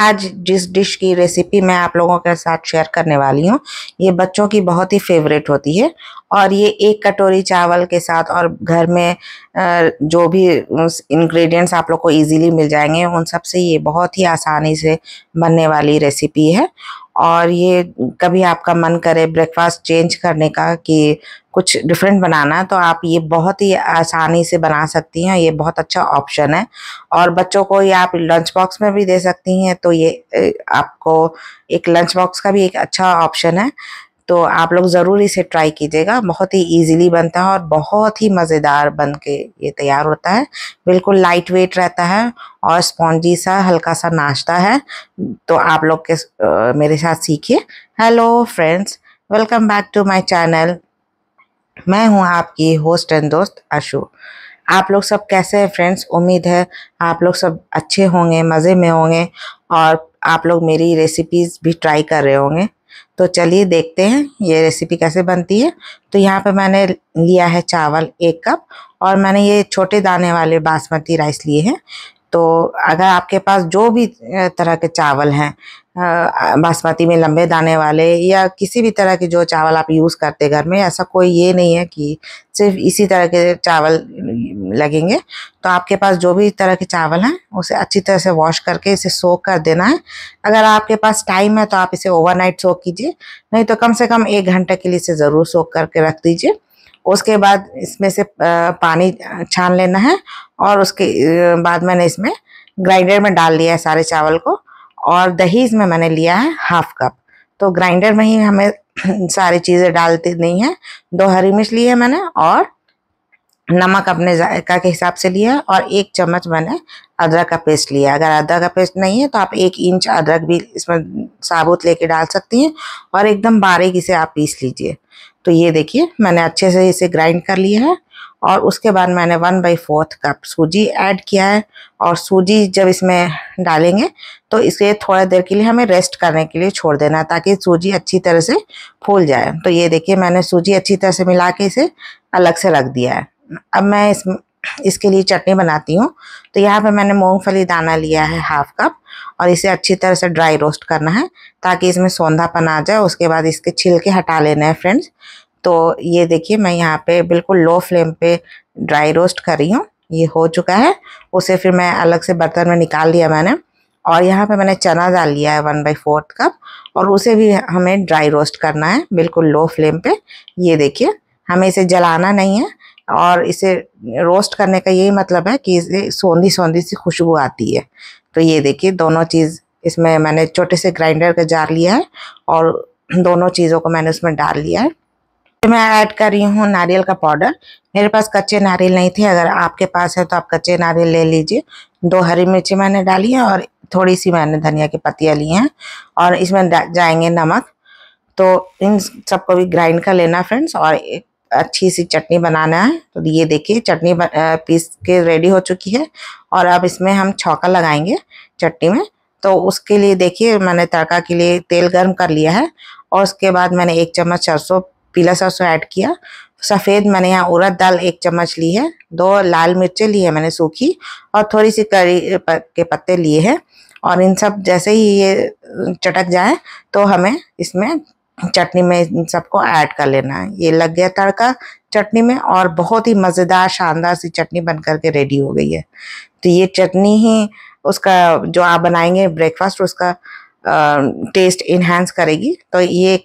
आज जिस डिश की रेसिपी मैं आप लोगों के साथ शेयर करने वाली हूँ ये बच्चों की बहुत ही फेवरेट होती है और ये एक कटोरी चावल के साथ और घर में जो भी इंग्रेडिएंट्स आप लोग को इजीली मिल जाएंगे उन सब से ये बहुत ही आसानी से बनने वाली रेसिपी है और ये कभी आपका मन करे ब्रेकफास्ट चेंज करने का कि कुछ डिफरेंट बनाना है तो आप ये बहुत ही आसानी से बना सकती हैं ये बहुत अच्छा ऑप्शन है और बच्चों को ये आप लंच बॉक्स में भी दे सकती हैं तो ये आपको एक लंच बॉक्स का भी एक अच्छा ऑप्शन है तो आप लोग ज़रूर इसे ट्राई कीजिएगा बहुत ही इजीली बनता है और बहुत ही मज़ेदार बन के ये तैयार होता है बिल्कुल लाइट वेट रहता है और स्पॉन्जी सा हल्का सा नाश्ता है तो आप लोग के आ, मेरे साथ सीखिए hello friends welcome back to my channel मैं हूँ आपकी होस्ट एंड दोस्त अशु आप लोग सब कैसे हैं फ्रेंड्स उम्मीद है आप लोग सब अच्छे होंगे मज़े में होंगे और आप लोग मेरी रेसिपीज़ भी ट्राई कर रहे होंगे तो चलिए देखते हैं ये रेसिपी कैसे बनती है तो यहाँ पे मैंने लिया है चावल एक कप और मैंने ये छोटे दाने वाले बासमती राइस लिए हैं तो अगर आपके पास जो भी तरह के चावल हैं बासमती में लंबे दाने वाले या किसी भी तरह के जो चावल आप यूज़ करते घर में ऐसा कोई ये नहीं है कि सिर्फ इसी तरह के चावल लगेंगे तो आपके पास जो भी तरह के चावल हैं उसे अच्छी तरह से वॉश करके इसे सो कर देना है अगर आपके पास टाइम है तो आप इसे ओवरनाइट सो कीजिए नहीं तो कम से कम एक घंटे के लिए इसे ज़रूर सो करके रख दीजिए उसके बाद इसमें से पानी छान लेना है और उसके बाद मैंने इसमें ग्राइंडर में डाल लिया है सारे चावल को और दही इसमें मैंने लिया है हाफ कप तो ग्राइंडर में ही हमें सारी चीज़ें डालती नहीं है दो हरी मिर्च ली है मैंने और नमक अपने जायका के हिसाब से लिया और एक चम्मच मैंने अदरक का पेस्ट लिया अगर अदरक का पेस्ट नहीं है तो आप एक इंच अदरक भी इसमें साबुत लेके डाल सकती हैं और एकदम बारीक इसे आप पीस लीजिए तो ये देखिए मैंने अच्छे से इसे ग्राइंड कर लिया है और उसके बाद मैंने वन बाई फोर्थ कप सूजी ऐड किया है और सूजी जब इसमें डालेंगे तो इसे थोड़ा देर के लिए हमें रेस्ट करने के लिए छोड़ देना ताकि सूजी अच्छी तरह से फूल जाए तो ये देखिए मैंने सूजी अच्छी तरह से मिला के इसे अलग से रख दिया है अब मैं इस इसके लिए चटनी बनाती हूँ तो यहाँ पे मैंने मूंगफली दाना लिया है हाफ कप और इसे अच्छी तरह से ड्राई रोस्ट करना है ताकि इसमें सौंधापन आ जाए उसके बाद इसके छिलके हटा लेना है फ्रेंड्स तो ये देखिए मैं यहाँ पे बिल्कुल लो फ्लेम पे ड्राई रोस्ट कर रही हूँ ये हो चुका है उसे फिर मैं अलग से बर्तन में निकाल लिया मैंने और यहाँ पे मैंने चना डाल लिया है वन बाई फोर्थ कप और उसे भी हमें ड्राई रोस्ट करना है बिल्कुल लो फ्लेम पे ये देखिए हमें इसे जलाना नहीं है और इसे रोस्ट करने का यही मतलब है कि इसे सौंधी सौंधी सी खुशबू आती है तो ये देखिए दोनों चीज़ इसमें मैंने छोटे से ग्राइंडर का जार लिया है और दोनों चीज़ों को मैंने उसमें डाल लिया है मैं ऐड कर रही हूँ नारियल का पाउडर मेरे पास कच्चे नारियल नहीं थे अगर आपके पास है तो आप कच्चे नारियल ले लीजिए दो हरी मिर्ची मैंने डाली है और थोड़ी सी मैंने धनिया की पत्तियाँ ली हैं और इसमें जाएंगे नमक तो इन सबको भी ग्राइंड कर लेना फ्रेंड्स और अच्छी सी चटनी बनाना है तो ये देखिए चटनी पीस के रेडी हो चुकी है और अब इसमें हम छौका लगाएंगे चटनी में तो उसके लिए देखिए मैंने तड़का के लिए तेल गर्म कर लिया है और उसके बाद मैंने एक चम्मच सरसों पीला सरसों ऐड किया सफ़ेद मैंने यहाँ उड़द दाल एक चम्मच ली है दो लाल मिर्चें ली है मैंने सूखी और थोड़ी सी करी के पत्ते लिए हैं और इन सब जैसे ही ये चटक जाए तो हमें इसमें चटनी में इन सबको ऐड कर लेना है ये लग गया तड़का चटनी में और बहुत ही मज़ेदार शानदार सी चटनी बन करके रेडी हो गई है तो ये चटनी ही उसका जो आप बनाएंगे ब्रेकफास्ट उसका टेस्ट इन्हेंस करेगी तो ये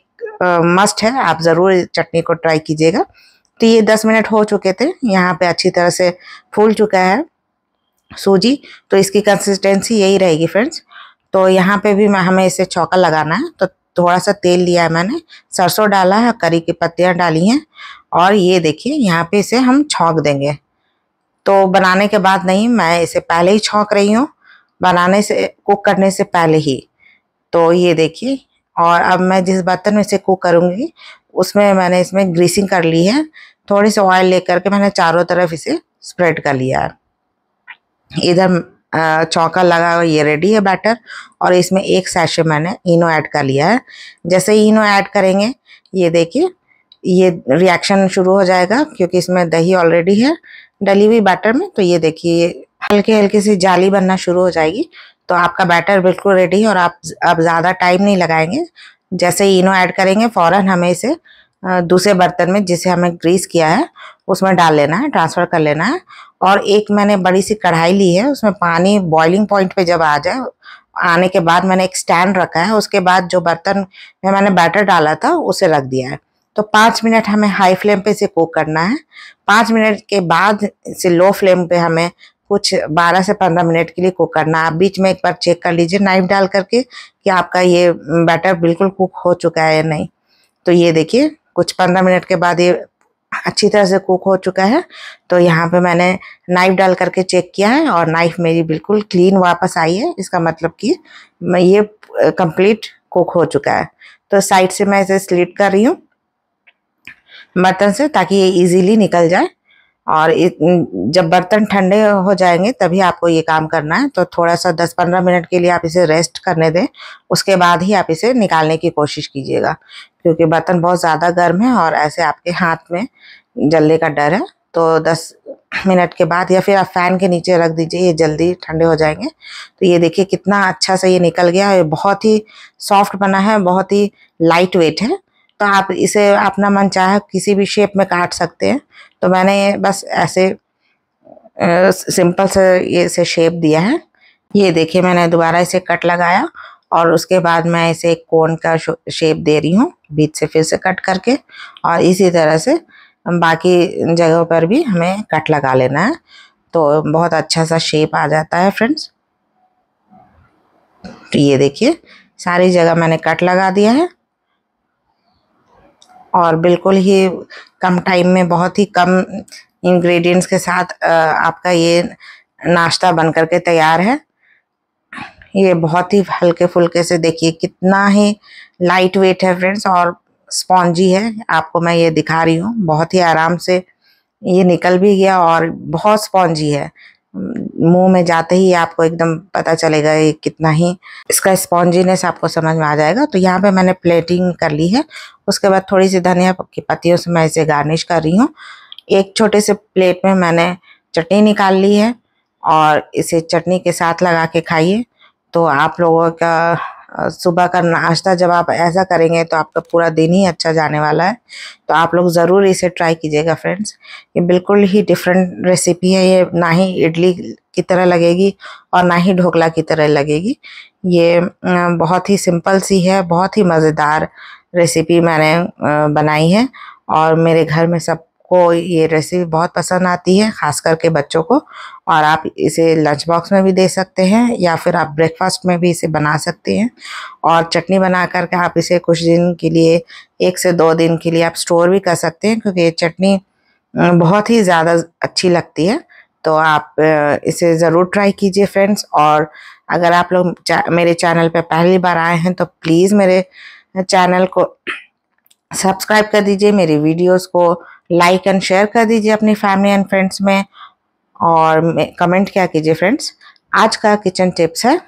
मस्ट है आप ज़रूर चटनी को ट्राई कीजिएगा तो ये दस मिनट हो चुके थे यहाँ पे अच्छी तरह से फूल चुका है सूजी तो इसकी कंसिस्टेंसी यही रहेगी फ्रेंड्स तो यहाँ पे भी हमें इसे चौका लगाना है तो थोड़ा सा तेल लिया है मैंने सरसों डाला है करी की पत्तियाँ डाली हैं और ये देखिए यहाँ पे इसे हम छोंक देंगे तो बनाने के बाद नहीं मैं इसे पहले ही छोंक रही हूँ बनाने से कुक करने से पहले ही तो ये देखिए और अब मैं जिस बर्तन में इसे कुक करूँगी उसमें मैंने इसमें ग्रीसिंग कर ली है थोड़ी सी ऑयल लेकर के मैंने चारों तरफ इसे स्प्रेड कर लिया है इधर चौका लगा हुआ ये रेडी है बैटर और इसमें एक सैशे मैंने इनो ऐड कर लिया है जैसे ही इनो ऐड करेंगे ये देखिए ये रिएक्शन शुरू हो जाएगा क्योंकि इसमें दही ऑलरेडी है डली हुई बैटर में तो ये देखिए हल्के हल्के से जाली बनना शुरू हो जाएगी तो आपका बैटर बिल्कुल रेडी है और आप अब ज़्यादा टाइम नहीं लगाएंगे जैसे इनो ऐड करेंगे फ़ौरन हमें इसे दूसरे बर्तन में जिसे हमें ग्रीस किया है उसमें डाल लेना है ट्रांसफ़र कर लेना है और एक मैंने बड़ी सी कढ़ाई ली है उसमें पानी बॉइलिंग पॉइंट पे जब आ जाए आने के बाद मैंने एक स्टैंड रखा है उसके बाद जो बर्तन में मैंने बैटर डाला था उसे रख दिया है तो पाँच मिनट हमें हाई फ्लेम पे इसे कुक करना है पाँच मिनट के बाद इसे लो फ्लेम पे हमें कुछ बारह से पंद्रह मिनट के लिए कुक करना आप बीच में एक बार चेक कर लीजिए नाइफ डाल करके कि आपका ये बैटर बिल्कुल कुक हो चुका है या नहीं तो ये देखिए कुछ पंद्रह मिनट के बाद ये अच्छी तरह से कुक हो चुका है तो यहाँ पे मैंने नाइफ़ डाल करके चेक किया है और नाइफ़ मेरी बिल्कुल क्लीन वापस आई है इसका मतलब कि मैं ये कंप्लीट कुक हो चुका है तो साइड से मैं इसे स्लिट कर रही हूँ बर्तन से ताकि ये इजीली निकल जाए और जब बर्तन ठंडे हो जाएंगे तभी आपको ये काम करना है तो थोड़ा सा दस पंद्रह मिनट के लिए आप इसे रेस्ट करने दें उसके बाद ही आप इसे निकालने की कोशिश कीजिएगा क्योंकि बर्तन बहुत ज़्यादा गर्म है और ऐसे आपके हाथ में जलने का डर है तो 10 मिनट के बाद या फिर आप फ़ैन के नीचे रख दीजिए ये जल्दी ठंडे हो जाएंगे तो ये देखिए कितना अच्छा से ये निकल गया है बहुत ही सॉफ्ट बना है बहुत ही लाइट वेट है तो आप इसे अपना मन चाहे किसी भी शेप में काट सकते हैं तो मैंने बस ऐसे सिंपल से ये इसे शेप दिया है ये देखिए मैंने दोबारा इसे कट लगाया और उसके बाद मैं इसे एक कोन का शेप दे रही हूँ बीच से फिर से कट करके और इसी तरह से बाकी जगहों पर भी हमें कट लगा लेना है तो बहुत अच्छा सा शेप आ जाता है फ्रेंड्स तो ये देखिए सारी जगह मैंने कट लगा दिया है और बिल्कुल ही कम टाइम में बहुत ही कम इंग्रेडिएंट्स के साथ आपका ये नाश्ता बन करके तैयार है ये बहुत ही हल्के फुल्के से देखिए कितना ही लाइट वेट है फ्रेंड्स और स्पॉन्जी है आपको मैं ये दिखा रही हूँ बहुत ही आराम से ये निकल भी गया और बहुत स्पॉन्जी है मुंह में जाते ही आपको एकदम पता चलेगा ये कितना ही इसका स्पॉन्जीनेस आपको समझ में आ जाएगा तो यहाँ पे मैंने प्लेटिंग कर ली है उसके बाद थोड़ी सी धनिया की पत्तियों से मैं इसे गार्निश कर रही हूँ एक छोटे से प्लेट में मैंने चटनी निकाल ली है और इसे चटनी के साथ लगा के खाइए तो आप लोगों का सुबह का नाश्ता जब आप ऐसा करेंगे तो आपका पूरा दिन ही अच्छा जाने वाला है तो आप लोग ज़रूर इसे ट्राई कीजिएगा फ्रेंड्स ये बिल्कुल ही डिफरेंट रेसिपी है ये ना ही इडली की तरह लगेगी और ना ही ढोकला की तरह लगेगी ये बहुत ही सिंपल सी है बहुत ही मज़ेदार रेसिपी मैंने बनाई है और मेरे घर में सब को ये रेसिपी बहुत पसंद आती है ख़ास करके बच्चों को और आप इसे लंच बॉक्स में भी दे सकते हैं या फिर आप ब्रेकफास्ट में भी इसे बना सकते हैं और चटनी बना करके आप इसे कुछ दिन के लिए एक से दो दिन के लिए आप स्टोर भी कर सकते हैं क्योंकि ये चटनी बहुत ही ज़्यादा अच्छी लगती है तो आप इसे ज़रूर ट्राई कीजिए फ्रेंड्स और अगर आप लोग मेरे चैनल पर पहली बार आए हैं तो प्लीज़ मेरे चैनल को सब्सक्राइब कर दीजिए मेरी वीडियोस को लाइक एंड शेयर कर दीजिए अपनी फैमिली एंड फ्रेंड्स में और कमेंट क्या कीजिए फ्रेंड्स आज का किचन टिप्स है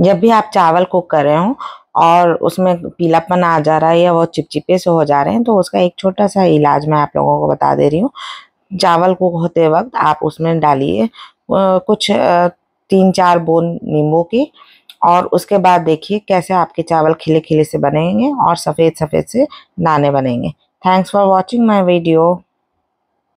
जब भी आप चावल कुक कर रहे हो और उसमें पीलापन आ जा रहा है या वो चिपचिपे से हो जा रहे हैं तो उसका एक छोटा सा इलाज मैं आप लोगों को बता दे रही हूँ चावल कुक होते वक्त आप उसमें डालिए कुछ तीन चार बोन नींबू की और उसके बाद देखिए कैसे आपके चावल खिले खिले से बनेंगे और सफ़ेद सफ़ेद से दाने बनेंगे thanks for watching my video